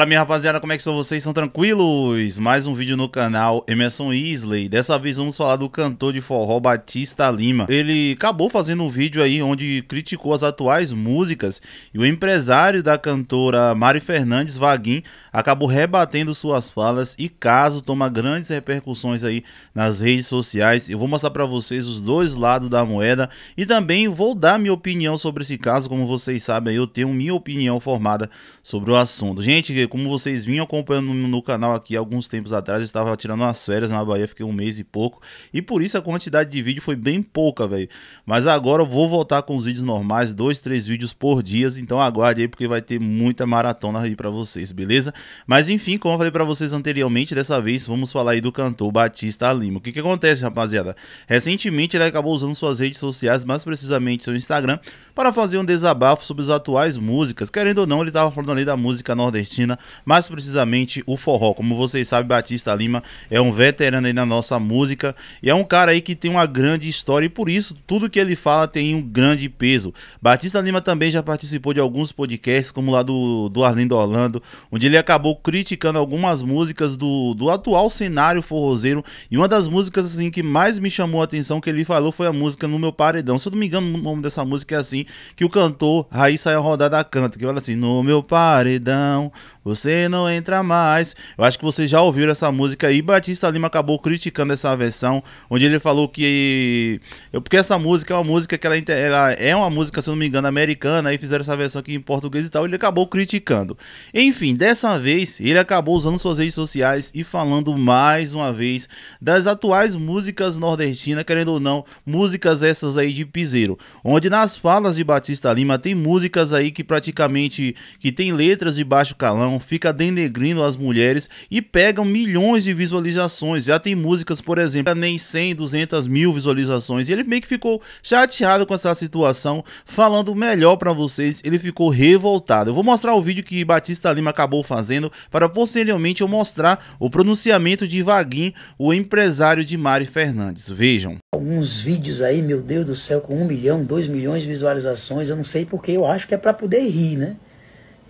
Fala minha rapaziada, como é que são vocês? São tranquilos? Mais um vídeo no canal Emerson Isley. Dessa vez vamos falar do cantor de forró Batista Lima. Ele acabou fazendo um vídeo aí onde criticou as atuais músicas e o empresário da cantora Mari Fernandes Vaguin acabou rebatendo suas falas e caso toma grandes repercussões aí nas redes sociais. Eu vou mostrar para vocês os dois lados da moeda e também vou dar minha opinião sobre esse caso. Como vocês sabem, eu tenho minha opinião formada sobre o assunto. Gente, como vocês vinham acompanhando no canal aqui alguns tempos atrás, eu estava tirando umas férias na Bahia, fiquei um mês e pouco. E por isso a quantidade de vídeo foi bem pouca, velho. Mas agora eu vou voltar com os vídeos normais, dois, três vídeos por dia. Então aguarde aí, porque vai ter muita maratona aí para vocês, beleza? Mas enfim, como eu falei para vocês anteriormente, dessa vez vamos falar aí do cantor Batista Lima. O que, que acontece, rapaziada? Recentemente ele acabou usando suas redes sociais, mais precisamente seu Instagram, para fazer um desabafo sobre as atuais músicas. Querendo ou não, ele estava falando ali da música nordestina mais precisamente o forró. Como vocês sabem, Batista Lima é um veterano aí na nossa música e é um cara aí que tem uma grande história e por isso tudo que ele fala tem um grande peso. Batista Lima também já participou de alguns podcasts, como lá do, do Arlindo Orlando, onde ele acabou criticando algumas músicas do, do atual cenário forrozeiro e uma das músicas assim que mais me chamou a atenção que ele falou foi a música No Meu Paredão. Se eu não me engano, o nome dessa música é assim, que o cantor Raíssa Rodada canta, que fala assim, No Meu Paredão, você não entra mais. Eu acho que vocês já ouviram essa música e Batista Lima acabou criticando essa versão, onde ele falou que. Eu, porque essa música é uma música que ela, ela é uma música, se eu não me engano, americana, e fizeram essa versão aqui em português e tal, e ele acabou criticando. Enfim, dessa vez ele acabou usando suas redes sociais e falando mais uma vez das atuais músicas nordestinas, querendo ou não, músicas essas aí de piseiro, onde nas falas de Batista Lima tem músicas aí que praticamente que tem letras de baixo calão então, fica denegrindo as mulheres e pegam milhões de visualizações. Já tem músicas, por exemplo, nem 100, 200 mil visualizações. E ele meio que ficou chateado com essa situação, falando melhor para vocês, ele ficou revoltado. Eu vou mostrar o vídeo que Batista Lima acabou fazendo para posteriormente eu mostrar o pronunciamento de Vaguinho, o empresário de Mari Fernandes. Vejam. Alguns vídeos aí, meu Deus do céu, com um milhão, dois milhões de visualizações, eu não sei porque eu acho que é para poder rir, né?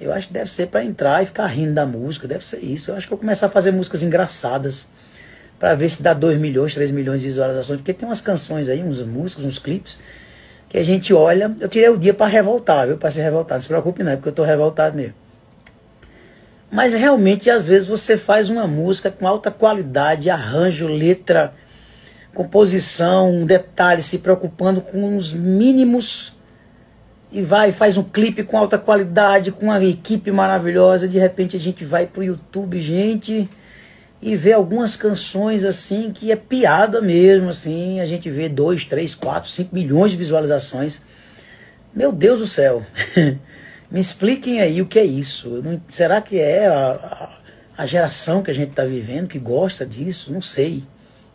Eu acho que deve ser para entrar e ficar rindo da música, deve ser isso. Eu acho que eu vou começar a fazer músicas engraçadas para ver se dá 2 milhões, 3 milhões de visualizações, porque tem umas canções aí, uns músicos, uns clipes que a gente olha. Eu tirei o dia para revoltar, viu? Para se revoltar, não se preocupe não, é porque eu tô revoltado mesmo. Mas realmente, às vezes, você faz uma música com alta qualidade, arranjo, letra, composição, detalhe, se preocupando com os mínimos e vai, faz um clipe com alta qualidade, com uma equipe maravilhosa. De repente a gente vai pro YouTube, gente, e vê algumas canções assim que é piada mesmo, assim. A gente vê 2, 3, 4, 5 milhões de visualizações. Meu Deus do céu! Me expliquem aí o que é isso. Não, será que é a, a, a geração que a gente está vivendo que gosta disso? Não sei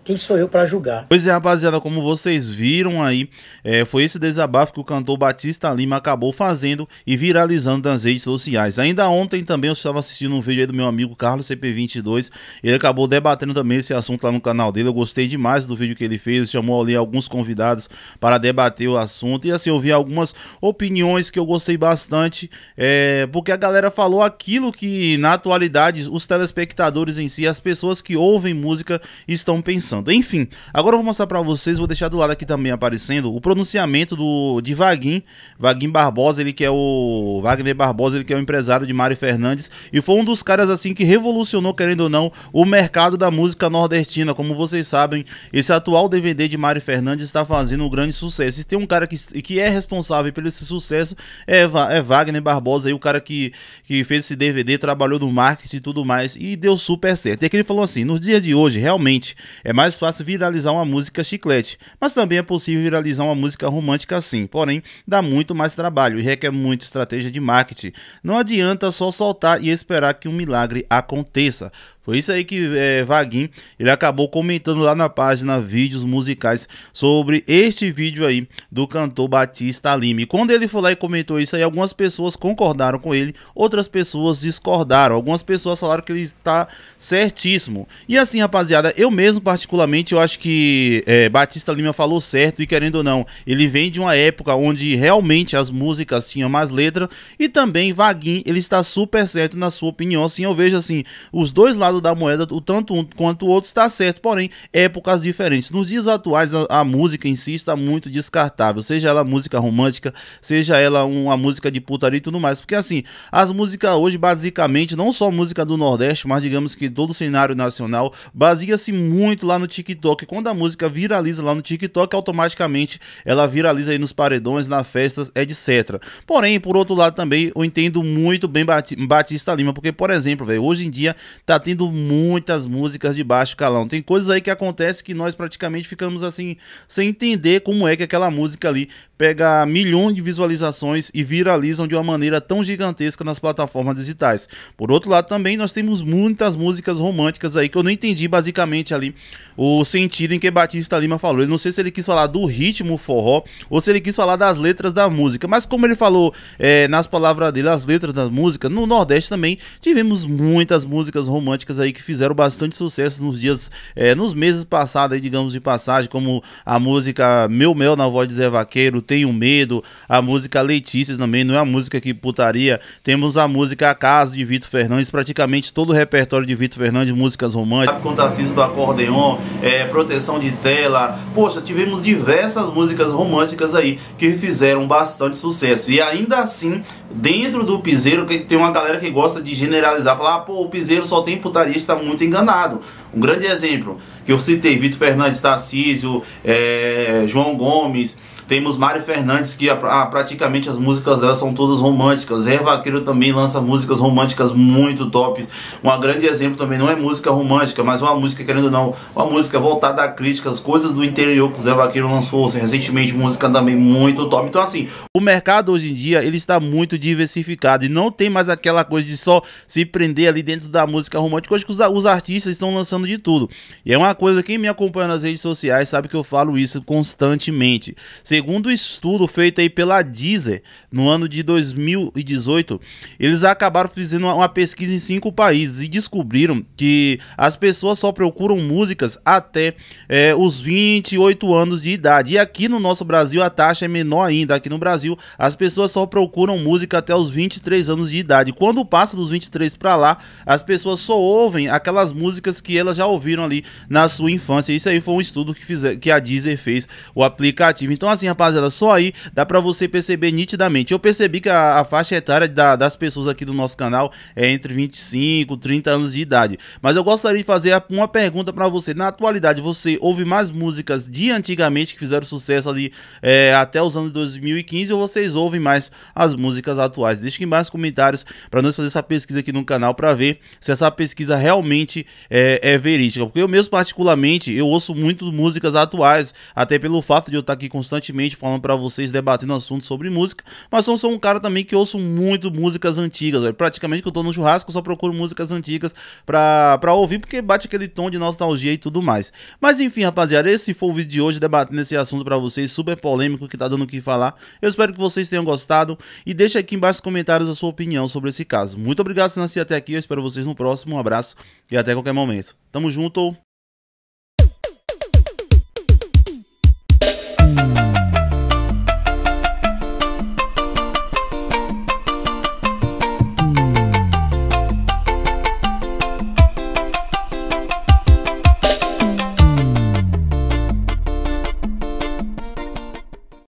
quem sou eu para julgar? Pois é, rapaziada, como vocês viram aí, é, foi esse desabafo que o cantor Batista Lima acabou fazendo e viralizando nas redes sociais. Ainda ontem também eu estava assistindo um vídeo aí do meu amigo Carlos CP22, ele acabou debatendo também esse assunto lá no canal dele. Eu gostei demais do vídeo que ele fez, chamou ali alguns convidados para debater o assunto e assim eu vi algumas opiniões que eu gostei bastante, é, porque a galera falou aquilo que na atualidade os telespectadores em si, as pessoas que ouvem música estão pensando santo. Enfim, agora eu vou mostrar para vocês, vou deixar do lado aqui também aparecendo o pronunciamento do, de Vaguinho, Vaguinho Barbosa, ele que é o Wagner Barbosa, ele que é o empresário de Mário Fernandes e foi um dos caras assim que revolucionou, querendo ou não, o mercado da música nordestina. Como vocês sabem, esse atual DVD de Mário Fernandes está fazendo um grande sucesso. E tem um cara que, que é responsável pelo esse sucesso, é, é Wagner Barbosa, aí o cara que, que fez esse DVD, trabalhou no marketing e tudo mais e deu super certo. E aqui ele falou assim: "Nos dias de hoje, realmente é mais mais fácil viralizar uma música chiclete, mas também é possível viralizar uma música romântica assim, porém dá muito mais trabalho e requer muita estratégia de marketing. Não adianta só soltar e esperar que um milagre aconteça. Foi isso aí que é, Vaguinho ele acabou comentando lá na página vídeos musicais sobre este vídeo aí do cantor Batista Lime. Quando ele foi lá e comentou isso aí, algumas pessoas concordaram com ele, outras pessoas discordaram. Algumas pessoas falaram que ele está certíssimo. E assim, rapaziada, eu mesmo particularmente particularmente, eu acho que é, Batista Lima falou certo e querendo ou não, ele vem de uma época onde realmente as músicas tinham mais letra e também Vaguinho, ele está super certo na sua opinião. Assim, eu vejo assim, os dois lados da moeda, o tanto um quanto o outro está certo, porém, épocas diferentes. Nos dias atuais, a, a música em si está muito descartável, seja ela música romântica, seja ela uma música de putaria e tudo mais, porque assim, as músicas hoje basicamente, não só música do Nordeste, mas digamos que todo o cenário nacional, baseia-se muito lá no no TikTok. Quando a música viraliza lá no TikTok, automaticamente ela viraliza aí nos paredões, nas festas, etc. Porém, por outro lado também, eu entendo muito bem Batista Lima, porque, por exemplo, hoje em dia tá tendo muitas músicas de baixo calão. Tem coisas aí que acontece que nós praticamente ficamos assim, sem entender como é que aquela música ali pega milhões de visualizações e viralizam de uma maneira tão gigantesca nas plataformas digitais. Por outro lado, também nós temos muitas músicas românticas aí que eu não entendi basicamente ali o sentido em que Batista Lima falou. Eu não sei se ele quis falar do ritmo forró ou se ele quis falar das letras da música, mas como ele falou é, nas palavras dele, as letras da música, no Nordeste também tivemos muitas músicas românticas aí que fizeram bastante sucesso nos dias, é, nos meses passados, aí, digamos de passagem, como a música Meu Mel na voz de Zé Vaqueiro, Tenho Medo, a música Letícia também, não é a música que putaria, temos a música A Casa de Vitor Fernandes, praticamente todo o repertório de Vitor Fernandes, músicas românticas. Sabe o Tarcísio do acordeon, é, Proteção de Tela. Poxa, tivemos diversas músicas românticas aí que fizeram bastante sucesso. E ainda assim, dentro do piseiro, tem uma galera que gosta de generalizar, falar, ah, pô, o piseiro só tem putaria, está muito enganado. Um grande exemplo que eu citei, Vitor Fernandes Tarcísio, é, João Gomes temos Mário Fernandes, que ah, praticamente as músicas dela são todas românticas. Zé Vaqueiro também lança músicas românticas muito top. Um grande exemplo também não é música romântica, mas uma música, querendo ou não, uma música voltada a críticas, coisas do interior que o Zé Vaqueiro lançou recentemente, música também muito top. Então, assim, o mercado hoje em dia ele está muito diversificado e não tem mais aquela coisa de só se prender ali dentro da música romântica. Hoje os, os artistas estão lançando de tudo. E é uma coisa, quem me acompanha nas redes sociais sabe que eu falo isso constantemente. Se Segundo o um estudo feito aí pela Deezer no ano de 2018, eles acabaram fazendo uma pesquisa em cinco países e descobriram que as pessoas só procuram músicas até é, os 28 anos de idade. E aqui no nosso Brasil a taxa é menor ainda. Aqui no Brasil as pessoas só procuram música até os 23 anos de idade. Quando passa dos 23 para lá, as pessoas só ouvem aquelas músicas que elas já ouviram ali na sua infância. Isso aí foi um estudo que, fizer, que a Deezer fez o aplicativo. Então assim assim, rapaziada, só aí dá pra você perceber nitidamente. Eu percebi que a, a faixa etária da, das pessoas aqui do nosso canal é entre 25 30 anos de idade. Mas eu gostaria de fazer uma pergunta pra você. Na atualidade, você ouve mais músicas de antigamente que fizeram sucesso ali é, até os anos 2015 ou vocês ouvem mais as músicas atuais? Deixe aqui mais comentários pra nós fazer essa pesquisa aqui no canal pra ver se essa pesquisa realmente é, é verídica. Porque eu mesmo, particularmente, eu ouço muito músicas atuais, até pelo fato de eu estar aqui constantemente constantemente falando para vocês, debatendo assuntos sobre música, mas eu sou um cara também que ouço muito músicas antigas, velho. Praticamente que eu tô no churrasco, eu só procuro músicas antigas pra, pra ouvir, porque bate aquele tom de nostalgia e tudo mais. Mas enfim, rapaziada, esse foi o vídeo de hoje debatendo esse assunto para vocês, super polêmico, que tá dando o que falar. Eu espero que vocês tenham gostado e deixa aqui embaixo nos comentários a sua opinião sobre esse caso. Muito obrigado por assistir até aqui, eu espero vocês no próximo, um abraço e até qualquer momento. Tamo junto!